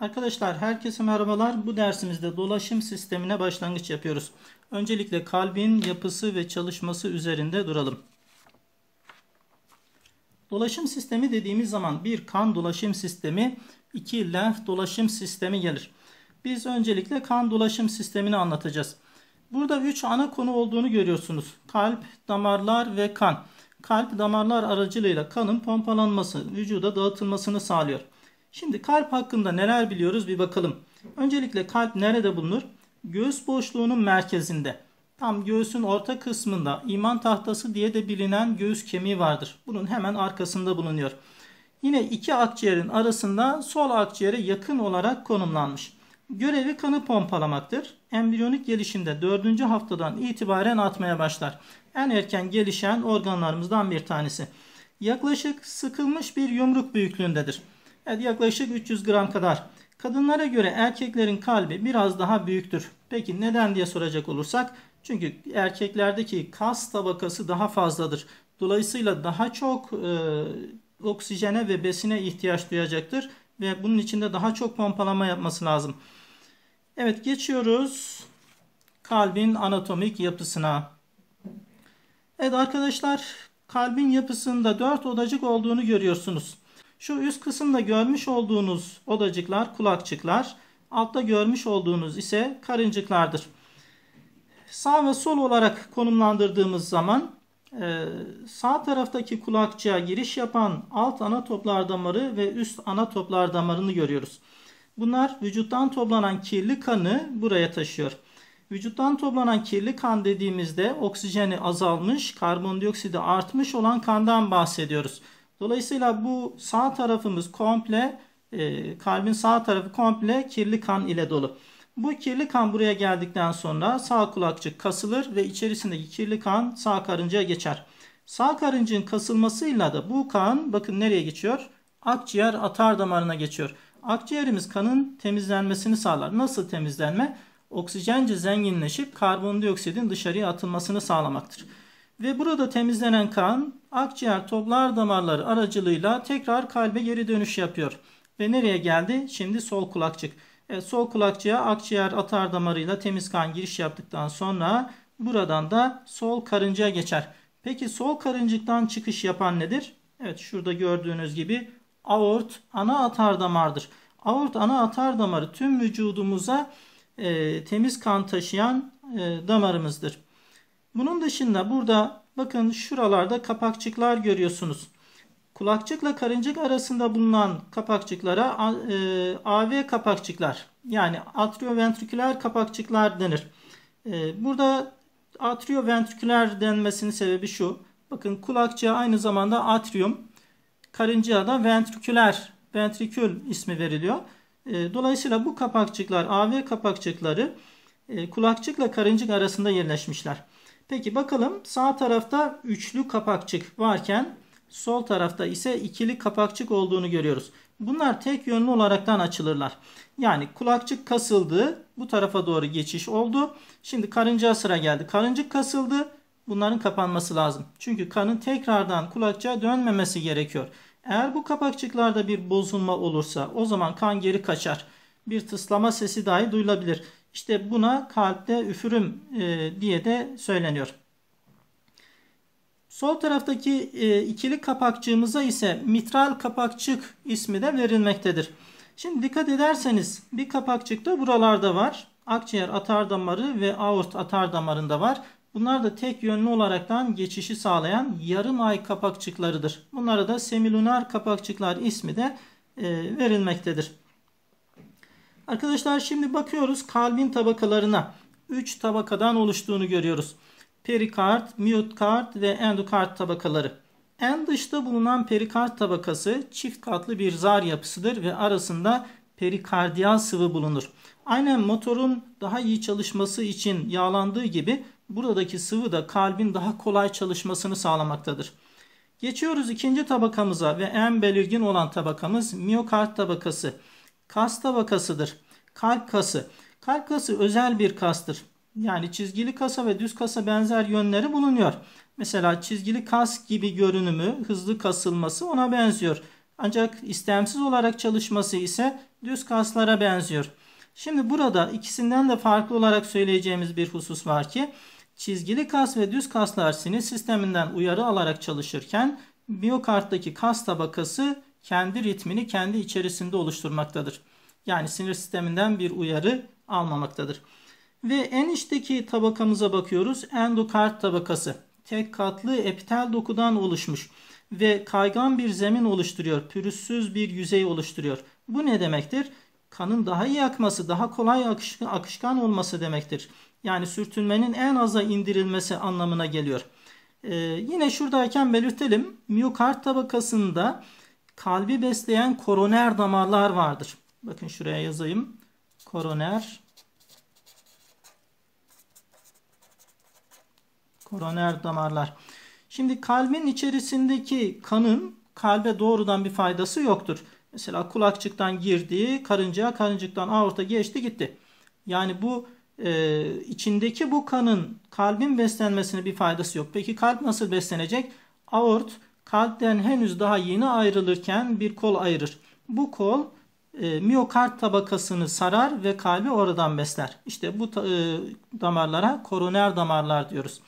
Arkadaşlar herkese merhabalar. Bu dersimizde dolaşım sistemine başlangıç yapıyoruz. Öncelikle kalbin yapısı ve çalışması üzerinde duralım. Dolaşım sistemi dediğimiz zaman bir kan dolaşım sistemi, iki lenf dolaşım sistemi gelir. Biz öncelikle kan dolaşım sistemini anlatacağız. Burada 3 ana konu olduğunu görüyorsunuz. Kalp, damarlar ve kan. Kalp damarlar aracılığıyla kanın pompalanması, vücuda dağıtılmasını sağlıyor. Şimdi kalp hakkında neler biliyoruz bir bakalım. Öncelikle kalp nerede bulunur? Göğüs boşluğunun merkezinde. Tam göğsün orta kısmında iman tahtası diye de bilinen göğüs kemiği vardır. Bunun hemen arkasında bulunuyor. Yine iki akciğerin arasında sol akciğere yakın olarak konumlanmış. Görevi kanı pompalamaktır. Embriyonik gelişimde 4. haftadan itibaren atmaya başlar. En erken gelişen organlarımızdan bir tanesi. Yaklaşık sıkılmış bir yumruk büyüklüğündedir. Evet yaklaşık 300 gram kadar. Kadınlara göre erkeklerin kalbi biraz daha büyüktür. Peki neden diye soracak olursak çünkü erkeklerdeki kas tabakası daha fazladır. Dolayısıyla daha çok e, oksijene ve besine ihtiyaç duyacaktır ve bunun için de daha çok pompalama yapması lazım. Evet geçiyoruz kalbin anatomik yapısına. Evet arkadaşlar kalbin yapısında 4 odacık olduğunu görüyorsunuz. Şu üst kısımda görmüş olduğunuz odacıklar kulakçıklar. Altta görmüş olduğunuz ise karıncıklardır. Sağ ve sol olarak konumlandırdığımız zaman e, sağ taraftaki kulakçığa giriş yapan alt ana toplar damarı ve üst ana toplar damarını görüyoruz. Bunlar vücuttan toplanan kirli kanı buraya taşıyor. Vücuttan toplanan kirli kan dediğimizde oksijeni azalmış, karbondioksidi artmış olan kandan bahsediyoruz. Dolayısıyla bu sağ tarafımız komple e, kalbin sağ tarafı komple kirli kan ile dolu. Bu kirli kan buraya geldikten sonra sağ kulakçık kasılır ve içerisindeki kirli kan sağ karıncaya geçer. Sağ karıncığın kasılmasıyla da bu kan bakın nereye geçiyor? Akciğer atar damarına geçiyor. Akciğerimiz kanın temizlenmesini sağlar. Nasıl temizlenme? Oksijence zenginleşip karbondioksidin dışarıya atılmasını sağlamaktır. Ve burada temizlenen kan akciğer toplar damarları aracılığıyla tekrar kalbe geri dönüş yapıyor. Ve nereye geldi? Şimdi sol kulakçık. Evet, sol kulakçığa akciğer atar damarıyla temiz kan giriş yaptıktan sonra buradan da sol karıncaya geçer. Peki sol karıncıktan çıkış yapan nedir? Evet şurada gördüğünüz gibi aort ana atar damardır. Aort ana atar damarı tüm vücudumuza e, temiz kan taşıyan e, damarımızdır. Bunun dışında burada bakın şuralarda kapakçıklar görüyorsunuz. Kulakçıkla karıncık arasında bulunan kapakçıklara e, AV kapakçıklar yani atrioventriküler kapakçıklar denir. E, burada atrioventriküler denmesinin sebebi şu. Bakın kulakçığa aynı zamanda atrium, karıncığa da ventriküler, ventrikül ismi veriliyor. E, dolayısıyla bu kapakçıklar, AV kapakçıkları e, kulakçıkla karıncık arasında yerleşmişler. Peki bakalım sağ tarafta üçlü kapakçık varken sol tarafta ise ikili kapakçık olduğunu görüyoruz. Bunlar tek yönlü olaraktan açılırlar. Yani kulakçık kasıldı. Bu tarafa doğru geçiş oldu. Şimdi karıncaya sıra geldi. Karıncık kasıldı. Bunların kapanması lazım. Çünkü kanın tekrardan kulakçığa dönmemesi gerekiyor. Eğer bu kapakçıklarda bir bozulma olursa o zaman kan geri kaçar. Bir tıslama sesi dahi duyulabilir. İşte buna kalpte üfürüm e, diye de söyleniyor. Sol taraftaki e, ikili kapakçığımıza ise mitral kapakçık ismi de verilmektedir. Şimdi dikkat ederseniz bir kapakçık da buralarda var. Akciğer atar damarı ve aort atar damarında var. Bunlar da tek yönlü olaraktan geçişi sağlayan yarım ay kapakçıklarıdır. Bunlara da semilunar kapakçıklar ismi de e, verilmektedir. Arkadaşlar şimdi bakıyoruz kalbin tabakalarına. 3 tabakadan oluştuğunu görüyoruz. Perikard, miyokard ve endokard tabakaları. En dışta bulunan perikard tabakası çift katlı bir zar yapısıdır ve arasında perikardiyal sıvı bulunur. Aynen motorun daha iyi çalışması için yağlandığı gibi buradaki sıvı da kalbin daha kolay çalışmasını sağlamaktadır. Geçiyoruz ikinci tabakamıza ve en belirgin olan tabakamız miyokard tabakası. Kas tabakasıdır. Kalp kası. Kalp kası özel bir kastır. Yani çizgili kasa ve düz kasa benzer yönleri bulunuyor. Mesela çizgili kas gibi görünümü, hızlı kasılması ona benziyor. Ancak istemsiz olarak çalışması ise düz kaslara benziyor. Şimdi burada ikisinden de farklı olarak söyleyeceğimiz bir husus var ki çizgili kas ve düz kaslar sinir sisteminden uyarı alarak çalışırken miyokarttaki kas tabakası kendi ritmini kendi içerisinde oluşturmaktadır. Yani sinir sisteminden bir uyarı almamaktadır. Ve en içteki tabakamıza bakıyoruz. Endokard tabakası. Tek katlı epitel dokudan oluşmuş ve kaygan bir zemin oluşturuyor. Pürüzsüz bir yüzey oluşturuyor. Bu ne demektir? Kanın daha iyi akması, daha kolay akış, akışkan olması demektir. Yani sürtünmenin en aza indirilmesi anlamına geliyor. Ee, yine şuradayken belirtelim. Miyokard tabakasında kalbi besleyen koroner damarlar vardır. Bakın şuraya yazayım. Koroner koroner damarlar. Şimdi kalbin içerisindeki kanın kalbe doğrudan bir faydası yoktur. Mesela kulakçıktan girdiği karıncaya, karıncıktan aorta geçti gitti. Yani bu e, içindeki bu kanın kalbin beslenmesine bir faydası yok. Peki kalp nasıl beslenecek? Aort kalpten henüz daha yeni ayrılırken bir kol ayırır. Bu kol e, miyokard tabakasını sarar ve kalbi oradan besler. İşte bu e, damarlara koroner damarlar diyoruz.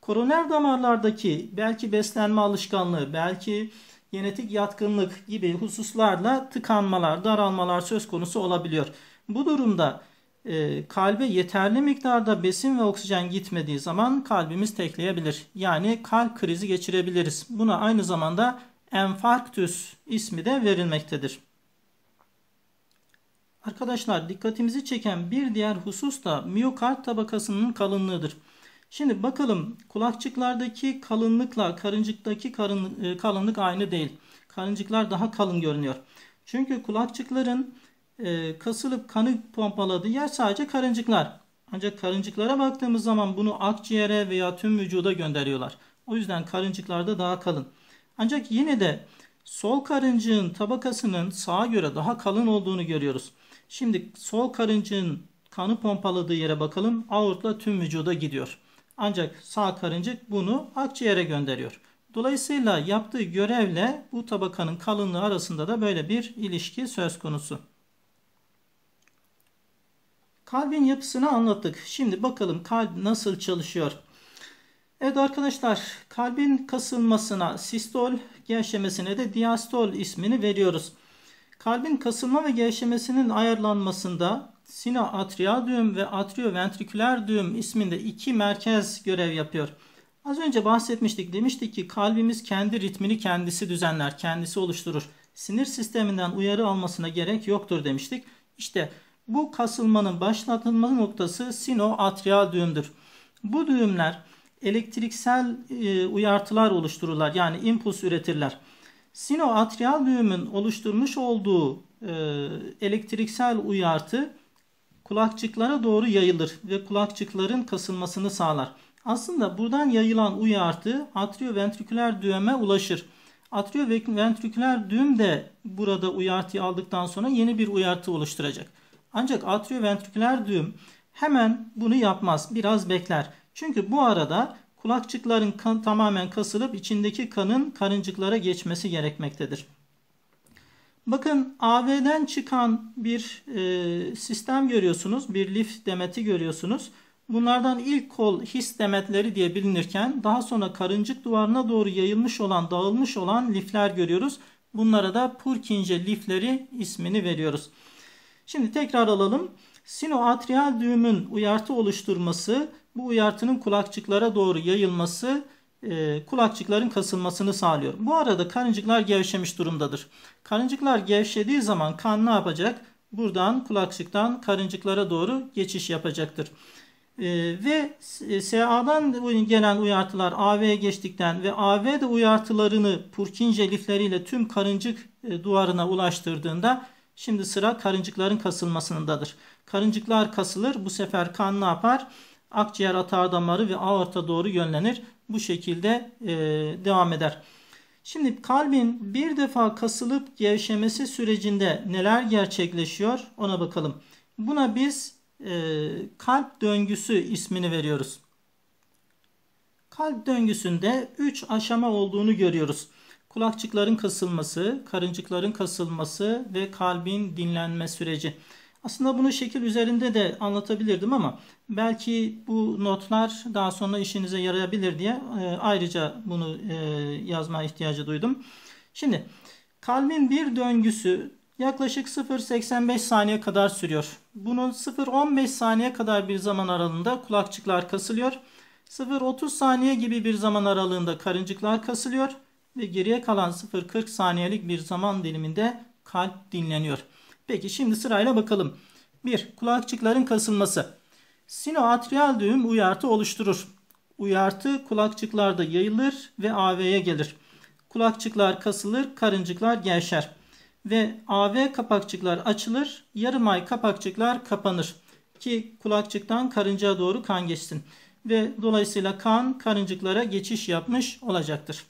Koroner damarlardaki belki beslenme alışkanlığı, belki genetik yatkınlık gibi hususlarla tıkanmalar, daralmalar söz konusu olabiliyor. Bu durumda e, kalbe yeterli miktarda besin ve oksijen gitmediği zaman kalbimiz tekleyebilir. Yani kalp krizi geçirebiliriz. Buna aynı zamanda enfarktüs ismi de verilmektedir. Arkadaşlar dikkatimizi çeken bir diğer husus da miyokard tabakasının kalınlığıdır. Şimdi bakalım kulakçıklardaki kalınlıkla karıncıktaki karın, e, kalınlık aynı değil. Karıncıklar daha kalın görünüyor. Çünkü kulakçıkların e, kasılıp kanı pompaladığı yer sadece karıncıklar. Ancak karıncıklara baktığımız zaman bunu akciğere veya tüm vücuda gönderiyorlar. O yüzden karıncıklarda daha kalın. Ancak yine de sol karıncığın tabakasının sağa göre daha kalın olduğunu görüyoruz. Şimdi sol karıncığın kanı pompaladığı yere bakalım. Aortla tüm vücuda gidiyor. Ancak sağ karıncık bunu akciğere gönderiyor. Dolayısıyla yaptığı görevle bu tabakanın kalınlığı arasında da böyle bir ilişki söz konusu. Kalbin yapısını anlattık. Şimdi bakalım kalp nasıl çalışıyor. Evet arkadaşlar kalbin kasılmasına sistol gevşemesine de diastol ismini veriyoruz. Kalbin kasılma ve gevşemesinin ayarlanmasında sina düğüm ve atrioventriküler düğüm isminde iki merkez görev yapıyor. Az önce bahsetmiştik demiştik ki kalbimiz kendi ritmini kendisi düzenler kendisi oluşturur. Sinir sisteminden uyarı almasına gerek yoktur demiştik. İşte bu bu kasılmanın başlatılma noktası sinoatrial düğümdür. Bu düğümler elektriksel e, uyartılar oluştururlar. Yani impuls üretirler. Sinoatrial düğümün oluşturmuş olduğu e, elektriksel uyartı kulakçıklara doğru yayılır ve kulakçıkların kasılmasını sağlar. Aslında buradan yayılan uyartı atrioventriküler düğüme ulaşır. Atrioventriküler düğüm de burada uyartıyı aldıktan sonra yeni bir uyartı oluşturacak. Ancak atrioventriküler düğüm hemen bunu yapmaz. Biraz bekler. Çünkü bu arada kulakçıkların kan, tamamen kasılıp içindeki kanın karıncıklara geçmesi gerekmektedir. Bakın AV'den çıkan bir e, sistem görüyorsunuz. Bir lif demeti görüyorsunuz. Bunlardan ilk kol his demetleri diye bilinirken daha sonra karıncık duvarına doğru yayılmış olan dağılmış olan lifler görüyoruz. Bunlara da Purkinje lifleri ismini veriyoruz. Şimdi tekrar alalım. Sinoatrial düğümün uyartı oluşturması, bu uyartının kulakçıklara doğru yayılması e, kulakçıkların kasılmasını sağlıyor. Bu arada karıncıklar gevşemiş durumdadır. Karıncıklar gevşediği zaman kan ne yapacak? Buradan kulakçıktan karıncıklara doğru geçiş yapacaktır. E, ve SA'dan gelen uyartılar AV'ye geçtikten ve AV de uyartılarını Purkinje lifleriyle tüm karıncık e, duvarına ulaştırdığında Şimdi sıra karıncıkların kasılmasındadır. Karıncıklar kasılır. Bu sefer kan ne yapar? Akciğer atağı damarı ve aorta doğru yönlenir. Bu şekilde e, devam eder. Şimdi kalbin bir defa kasılıp gevşemesi sürecinde neler gerçekleşiyor ona bakalım. Buna biz e, kalp döngüsü ismini veriyoruz. Kalp döngüsünde 3 aşama olduğunu görüyoruz kulakçıkların kasılması, karıncıkların kasılması ve kalbin dinlenme süreci. Aslında bunu şekil üzerinde de anlatabilirdim ama belki bu notlar daha sonra işinize yarayabilir diye e, ayrıca bunu e, yazma ihtiyacı duydum. Şimdi kalbin bir döngüsü yaklaşık 0.85 saniye kadar sürüyor. Bunun 0.15 saniye kadar bir zaman aralığında kulakçıklar kasılıyor. 0.30 saniye gibi bir zaman aralığında karıncıklar kasılıyor ve geriye kalan 0.40 saniyelik bir zaman diliminde kalp dinleniyor. Peki şimdi sırayla bakalım. 1. Kulakçıkların kasılması. Sinoatrial düğüm uyartı oluşturur. Uyartı kulakçıklarda yayılır ve AV'ye gelir. Kulakçıklar kasılır, karıncıklar gevşer. Ve AV kapakçıklar açılır, yarım ay kapakçıklar kapanır. Ki kulakçıktan karıncaya doğru kan geçsin. Ve dolayısıyla kan karıncıklara geçiş yapmış olacaktır.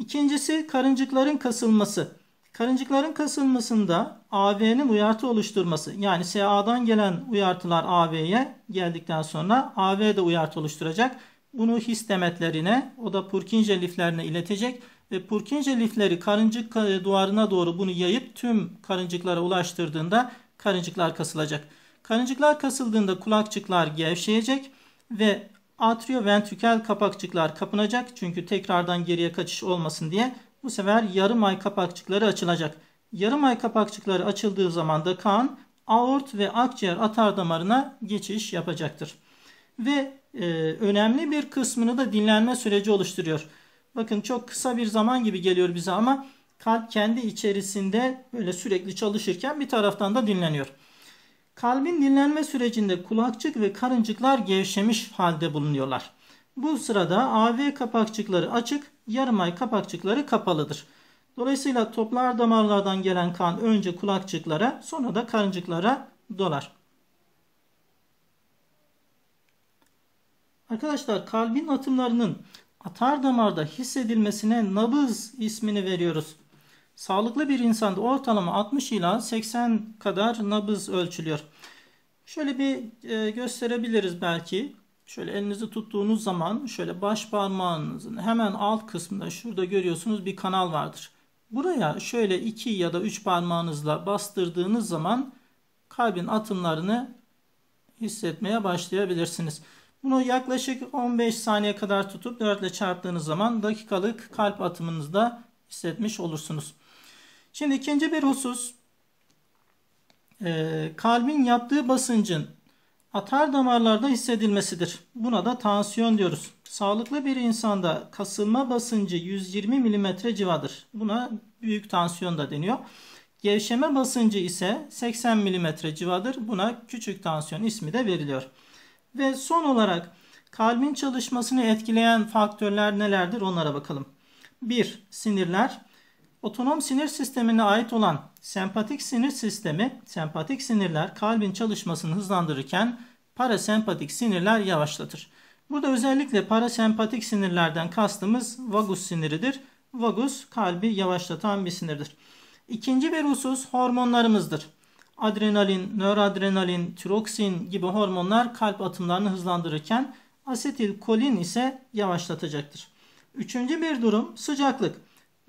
İkincisi karıncıkların kasılması. Karıncıkların kasılmasında AV'nin uyartı oluşturması. Yani SA'dan gelen uyartılar AV'ye geldikten sonra AV de uyartı oluşturacak. Bunu his demetlerine o da Purkinje liflerine iletecek ve Purkinje lifleri karıncık e, duvarına doğru bunu yayıp tüm karıncıklara ulaştırdığında karıncıklar kasılacak. Karıncıklar kasıldığında kulakçıklar gevşeyecek ve atrioventrikal kapakçıklar kapanacak. Çünkü tekrardan geriye kaçış olmasın diye bu sefer yarım ay kapakçıkları açılacak. Yarım ay kapakçıkları açıldığı zaman da kan aort ve akciğer atar damarına geçiş yapacaktır. Ve e, önemli bir kısmını da dinlenme süreci oluşturuyor. Bakın çok kısa bir zaman gibi geliyor bize ama kalp kendi içerisinde böyle sürekli çalışırken bir taraftan da dinleniyor. Kalbin dinlenme sürecinde kulakçık ve karıncıklar gevşemiş halde bulunuyorlar. Bu sırada AV kapakçıkları açık, yarım ay kapakçıkları kapalıdır. Dolayısıyla toplar damarlardan gelen kan önce kulakçıklara sonra da karıncıklara dolar. Arkadaşlar kalbin atımlarının atar damarda hissedilmesine nabız ismini veriyoruz. Sağlıklı bir insanda ortalama 60 ila 80 kadar nabız ölçülüyor. Şöyle bir e, gösterebiliriz belki. Şöyle elinizi tuttuğunuz zaman şöyle baş parmağınızın hemen alt kısmında şurada görüyorsunuz bir kanal vardır. Buraya şöyle iki ya da üç parmağınızla bastırdığınız zaman kalbin atımlarını hissetmeye başlayabilirsiniz. Bunu yaklaşık 15 saniye kadar tutup 4 ile çarptığınız zaman dakikalık kalp atımınızda hissetmiş olursunuz. Şimdi ikinci bir husus e, kalbin yaptığı basıncın atar damarlarda hissedilmesidir. Buna da tansiyon diyoruz. Sağlıklı bir insanda kasılma basıncı 120 mm civadır. Buna büyük tansiyon da deniyor. Gevşeme basıncı ise 80 mm civadır. Buna küçük tansiyon ismi de veriliyor. Ve son olarak kalbin çalışmasını etkileyen faktörler nelerdir onlara bakalım. 1. Sinirler Otonom sinir sistemine ait olan sempatik sinir sistemi, sempatik sinirler kalbin çalışmasını hızlandırırken parasempatik sinirler yavaşlatır. Burada özellikle parasempatik sinirlerden kastımız vagus siniridir. Vagus kalbi yavaşlatan bir sinirdir. İkinci bir husus hormonlarımızdır. Adrenalin, nöroadrenalin, tiroksin gibi hormonlar kalp atımlarını hızlandırırken asetilkolin ise yavaşlatacaktır. Üçüncü bir durum sıcaklık.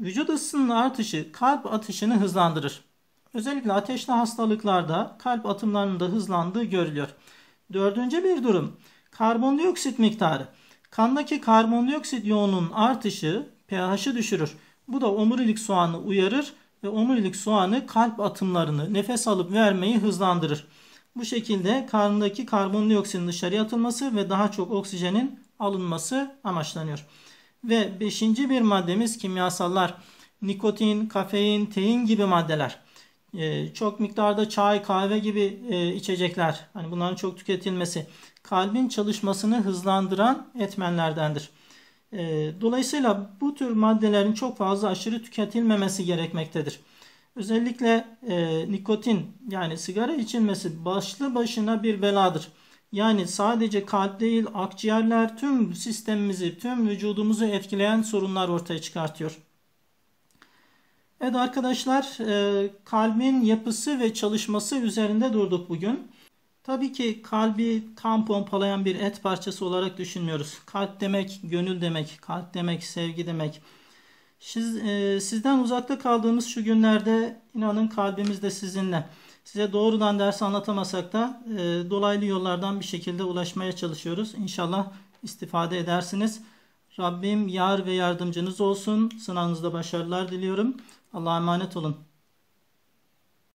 Vücut ısısının artışı kalp atışını hızlandırır. Özellikle ateşli hastalıklarda kalp atımlarının da hızlandığı görülüyor. Dördüncü bir durum karbondioksit miktarı. Kandaki karbondioksit yoğunluğunun artışı pH'i düşürür. Bu da omurilik soğanı uyarır ve omurilik soğanı kalp atımlarını nefes alıp vermeyi hızlandırır. Bu şekilde karnındaki karbondioksitin dışarıya atılması ve daha çok oksijenin alınması amaçlanıyor. Ve beşinci bir maddemiz kimyasallar. Nikotin, kafein, tein gibi maddeler. Ee, çok miktarda çay, kahve gibi e, içecekler. Hani bunların çok tüketilmesi kalbin çalışmasını hızlandıran etmenlerdendir. Ee, dolayısıyla bu tür maddelerin çok fazla aşırı tüketilmemesi gerekmektedir. Özellikle e, nikotin yani sigara içilmesi başlı başına bir beladır. Yani sadece kalp değil akciğerler tüm sistemimizi, tüm vücudumuzu etkileyen sorunlar ortaya çıkartıyor. Evet arkadaşlar e, kalbin yapısı ve çalışması üzerinde durduk bugün. Tabii ki kalbi kan pompalayan bir et parçası olarak düşünmüyoruz. Kalp demek gönül demek, kalp demek sevgi demek. Siz, e, sizden uzakta kaldığımız şu günlerde inanın kalbimiz de sizinle. Size doğrudan ders anlatamasak da e, dolaylı yollardan bir şekilde ulaşmaya çalışıyoruz. İnşallah istifade edersiniz. Rabbim yar ve yardımcınız olsun. Sınavınızda başarılar diliyorum. Allah'a emanet olun.